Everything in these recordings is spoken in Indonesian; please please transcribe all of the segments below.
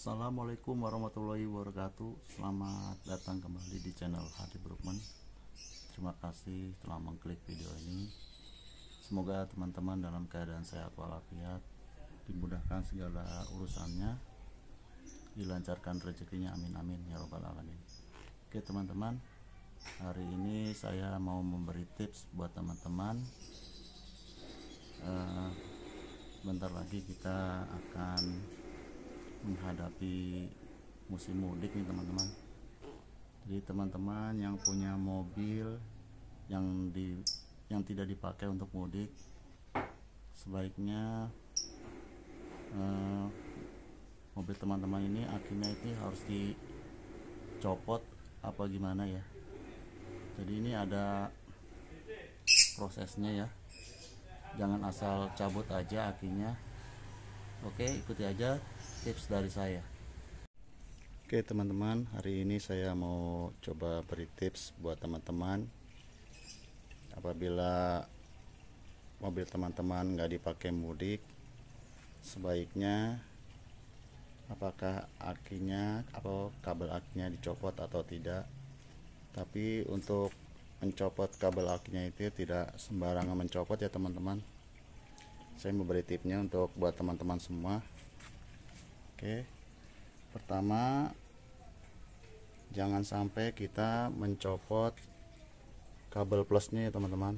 Assalamualaikum warahmatullahi wabarakatuh Selamat datang kembali di channel Hadi Brookman Terima kasih telah mengklik video ini Semoga teman-teman dalam keadaan sehat walafiat Dimudahkan segala urusannya Dilancarkan rezekinya amin amin ya robbal alamin Oke teman-teman Hari ini saya mau memberi tips buat teman-teman eh, Bentar lagi kita akan menghadapi musim mudik nih teman-teman jadi teman-teman yang punya mobil yang di yang tidak dipakai untuk mudik sebaiknya eh, mobil teman-teman ini akhirnya itu harus dicopot apa gimana ya jadi ini ada prosesnya ya jangan asal cabut aja akinya oke ikuti aja tips dari saya Oke teman-teman hari ini saya mau coba beri tips buat teman-teman apabila mobil teman-teman nggak dipakai mudik sebaiknya apakah akinya atau kabel akinya dicopot atau tidak tapi untuk mencopot kabel akinya itu tidak sembarangan mencopot ya teman-teman saya memberi tipnya untuk buat teman-teman semua Oke. Pertama jangan sampai kita mencopot kabel plusnya ya teman-teman.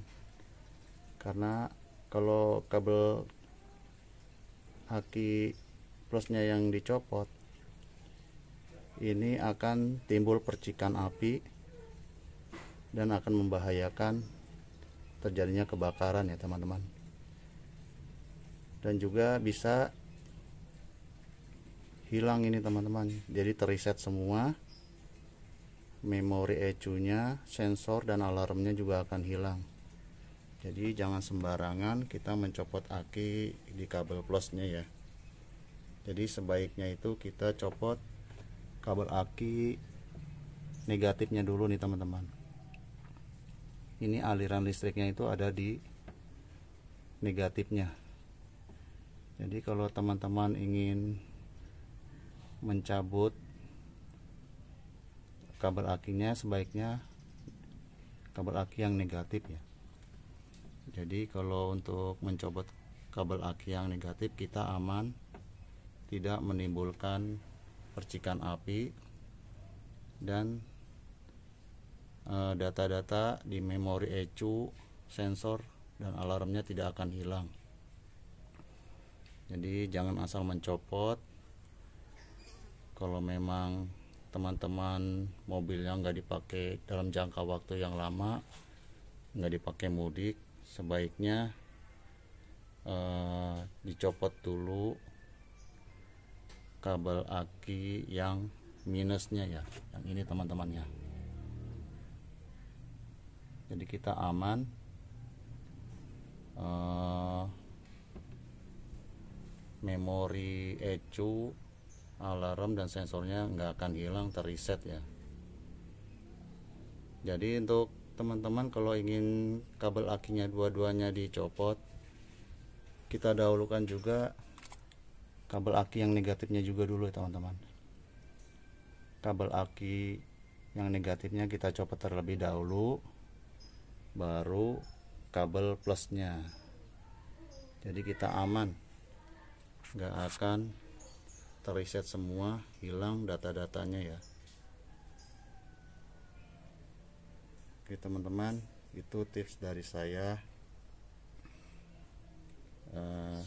Karena kalau kabel haki plusnya yang dicopot ini akan timbul percikan api dan akan membahayakan terjadinya kebakaran ya teman-teman dan juga bisa hilang ini teman-teman jadi terreset semua memori ecunya sensor dan alarmnya juga akan hilang jadi jangan sembarangan kita mencopot aki di kabel plusnya ya jadi sebaiknya itu kita copot kabel aki negatifnya dulu nih teman-teman ini aliran listriknya itu ada di negatifnya jadi kalau teman-teman ingin mencabut kabel akinya sebaiknya kabel aki yang negatif ya jadi kalau untuk mencopot kabel aki yang negatif kita aman tidak menimbulkan percikan api dan eh, data-data e, di memori ECU sensor dan alarmnya tidak akan hilang jadi jangan asal mencopot kalau memang teman-teman mobilnya nggak dipakai dalam jangka waktu yang lama nggak dipakai mudik sebaiknya eh, dicopot dulu kabel aki yang minusnya ya yang ini teman-temannya jadi kita aman eh, memori ecu alarm dan sensornya nggak akan hilang terreset ya jadi untuk teman-teman kalau ingin kabel akinya dua-duanya dicopot kita dahulukan juga kabel aki yang negatifnya juga dulu ya teman-teman kabel aki yang negatifnya kita copot terlebih dahulu baru kabel plusnya jadi kita aman nggak akan terreset semua hilang data-datanya ya oke teman-teman itu tips dari saya uh,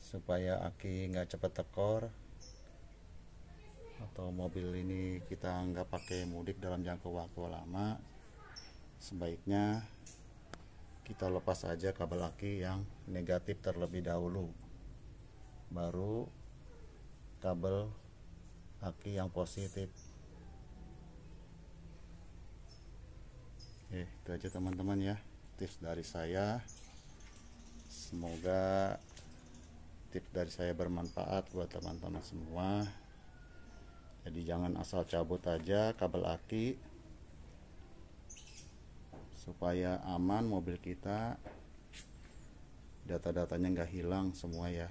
supaya aki nggak cepat tekor atau mobil ini kita nggak pakai mudik dalam jangka waktu lama sebaiknya kita lepas aja kabel aki yang negatif terlebih dahulu baru kabel aki yang positif Oke, itu aja teman-teman ya tips dari saya semoga tips dari saya bermanfaat buat teman-teman semua jadi jangan asal cabut aja kabel aki supaya aman mobil kita data-datanya nggak hilang semua ya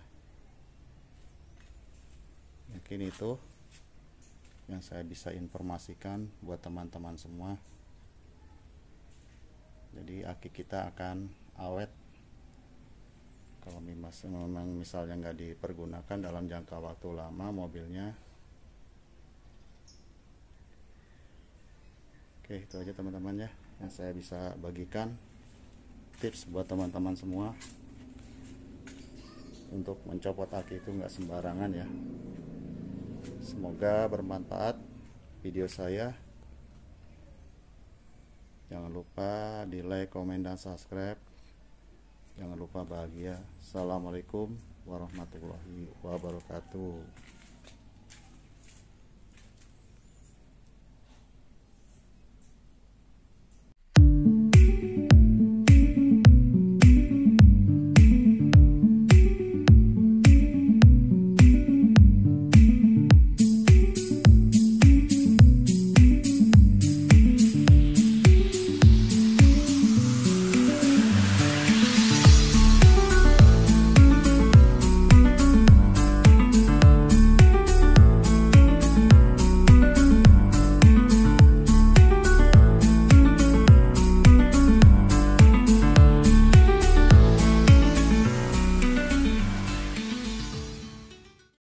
mungkin itu yang saya bisa informasikan buat teman-teman semua jadi aki kita akan awet kalau memang misalnya nggak dipergunakan dalam jangka waktu lama mobilnya oke itu aja teman-teman ya yang saya bisa bagikan tips buat teman-teman semua untuk mencopot aki itu nggak sembarangan ya Semoga bermanfaat video saya. Jangan lupa di like, komen, dan subscribe. Jangan lupa bahagia. Assalamualaikum warahmatullahi wabarakatuh.